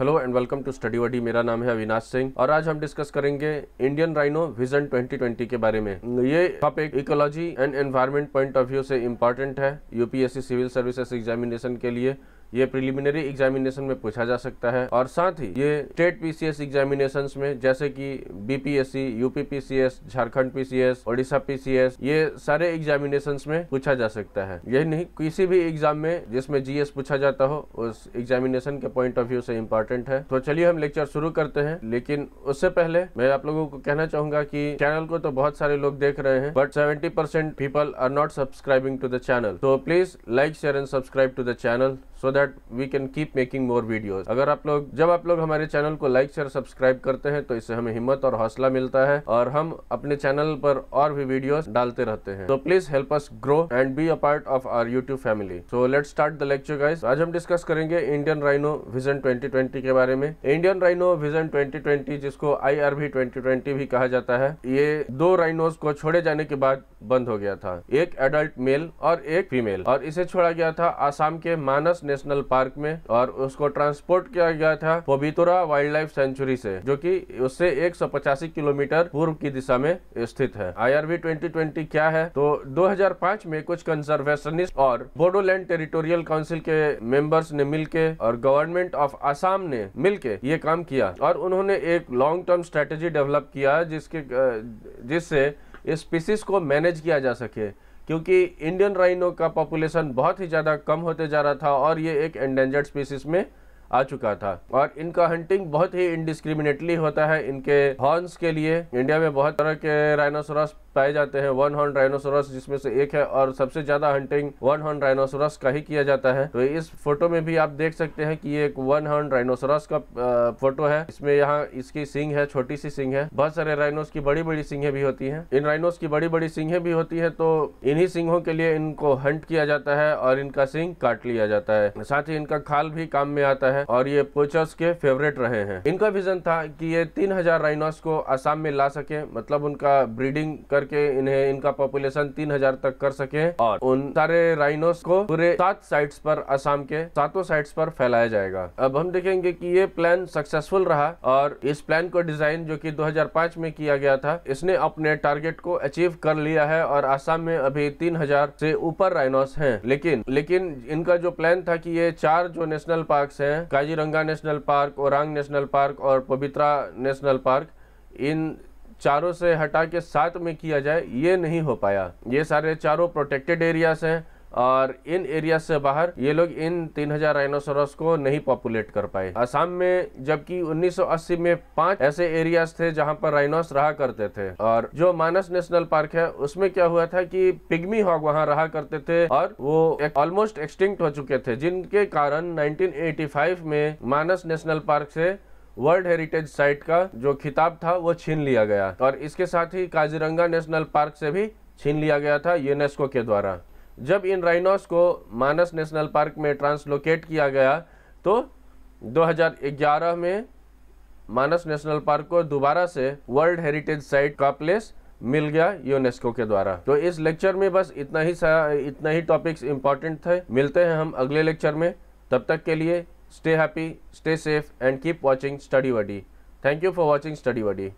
hello and welcome to study वडी मेरा नाम है अविनाश सिंह और आज हम डिस्कस करेंगे इंडियन राइनो विजन 2020 के बारे में ये topic ecology and environment point of view से इम्पोर्टेंट है यूपीएससी सिविल सर्विसेज एग्जामिनेशन के लिए ये प्रिलिमिनरी एग्जामिनेशन में पूछा जा सकता है और साथ ही ये स्टेट पीसीएस एग्जामिनेशन में जैसे कि BPSC UPPCS Jharkhand PCS Odisha PCS ये सारे एग्जामिनेशन में पूछा जा सकता है यही नहीं किसी भी एग्जाम में जिसमें जीएस पूछा जाता हो उस एग्जामिनेशन के पॉइंट ऑफ व्यू से इम्पोर्टेंट है तो चलिए हम लेक्चर शुरू करते हैं लेकिन उससे पहले मैं आप लोगों को कहना चाहूंगा की चैनल को तो बहुत सारे लोग देख रहे हैं but seventy percent people are not subscribing to the channel तो please like share and subscribe to the channel so that we can keep making more videos अगर आप लोग जब आप लोग हमारे चैनल को लाइक शेयर सब्सक्राइब करते हैं तो इससे हमें हिम्मत और हौसला मिलता है और हम अपने चैनल पर और भी वीडियोस डालते रहते हैं तो please help us grow and be a part of our YouTube family so let start the lecture guys आज हम डिस्कस करेंगे Indian rhino vision twenty twenty के बारे में Indian rhino vision twenty twenty जिसको आई आर भी twenty twenty भी कहा जाता है ये दो राइनोज को छोड़े जाने के बाद बंद हो गया था एक एडल्ट मेल और एक फीमेल और इसे छोड़ा गया था आसाम के मानस नेशनल पार्क में और उसको ट्रांसपोर्ट किया गया था पोबितुरा वाइल्ड लाइफ सेंचुरी से जो कि उससे एक किलोमीटर पूर्व की दिशा में स्थित है आई 2020 क्या है तो 2005 में कुछ कंजर्वेशनिस्ट और बोडोलैंड टेरिटोरियल काउंसिल के मेंबर्स ने मिल और गवर्नमेंट ऑफ आसाम ने के ये काम किया और उन्होंने एक लॉन्ग टर्म स्ट्रेटेजी डेवलप किया जिसके जिससे स्पीसीज को मैनेज किया जा सके क्योंकि इंडियन राइनो का पॉपुलेशन बहुत ही ज़्यादा कम होते जा रहा था और ये एक एंडेंजर्ड स्पीसीज में आ चुका था और इनका हंटिंग बहुत ही इनडिस्क्रिमिनेटली होता है इनके हॉर्न्स के लिए इंडिया में बहुत तरह के राइनोसोरस पाए जाते हैं वन हॉर्न राइनोसोरस जिसमें से एक है और सबसे ज्यादा हंटिंग वन हॉर्न राइनोसोरस का ही किया जाता है तो इस फोटो में भी आप देख सकते हैं कि ये एक वन हॉर्न राइनोसोरस का फोटो है इसमें यहाँ इसकी सिंह है छोटी सी सिंह है बहुत सारे राइनोस की बड़ी बड़ी सिंगे भी होती है इन राइनोस की बड़ी बड़ी सिंगे भी होती है तो इन्ही सिंहों के लिए इनको हंट किया जाता है और इनका सिंह काट लिया जाता है साथ ही इनका खाल भी काम में आता है है और ये पोचर्स के फेवरेट रहे हैं इनका विजन था कि ये तीन हजार राइनोस को आसाम में ला सके मतलब उनका ब्रीडिंग करके इन्हें इनका पॉपुलेशन तीन हजार तक कर सके और उन सारे राइनोस को पूरे सात साइट्स पर आसाम के सातों साइट्स पर फैलाया जाएगा अब हम देखेंगे की ये प्लान सक्सेसफुल रहा और इस प्लान को डिजाइन जो की दो में किया गया था इसने अपने टारगेट को अचीव कर लिया है और आसाम में अभी तीन से ऊपर राइनोस है लेकिन लेकिन इनका जो प्लान था कि ये चार जो नेशनल पार्क हैं Kaziranga national park Orang national park और पवित्रा नेशनल पार्क इन चारों से हटा के साथ में किया जाए ये नहीं हो पाया ये सारे चारों प्रोटेक्टेड एरियाज हैं और इन एरिया से बाहर ये लोग इन 3000 हजार राइनोसोरस को नहीं पॉपुलेट कर पाए असम में जबकि 1980 में पांच ऐसे एरियाज थे जहां पर राइनोस रहा करते थे और जो मानस नेशनल पार्क है उसमें क्या हुआ था कि पिग्मी हॉग वहां रहा करते थे और वो ऑलमोस्ट एक्सटिंक्ट हो चुके थे जिनके कारण 1985 में मानस नेशनल पार्क से वर्ल्ड हेरिटेज साइट का जो खिताब था वो छीन लिया गया और इसके साथ ही काजीरंगा नेशनल पार्क से भी छीन लिया गया था यूनेस्को के द्वारा जब इन राइनोस को मानस नेशनल पार्क में ट्रांसलोकेट किया गया तो 2011 में मानस नेशनल पार्क को दोबारा से वर्ल्ड हेरिटेज साइट का प्लेस मिल गया यूनेस्को के द्वारा तो इस लेक्चर में बस इतना ही इतना ही टॉपिक्स इंपॉर्टेंट थे मिलते हैं हम अगले लेक्चर में तब तक के लिए stay happy stay safe and keep watching study वडी thank you for watching study वडी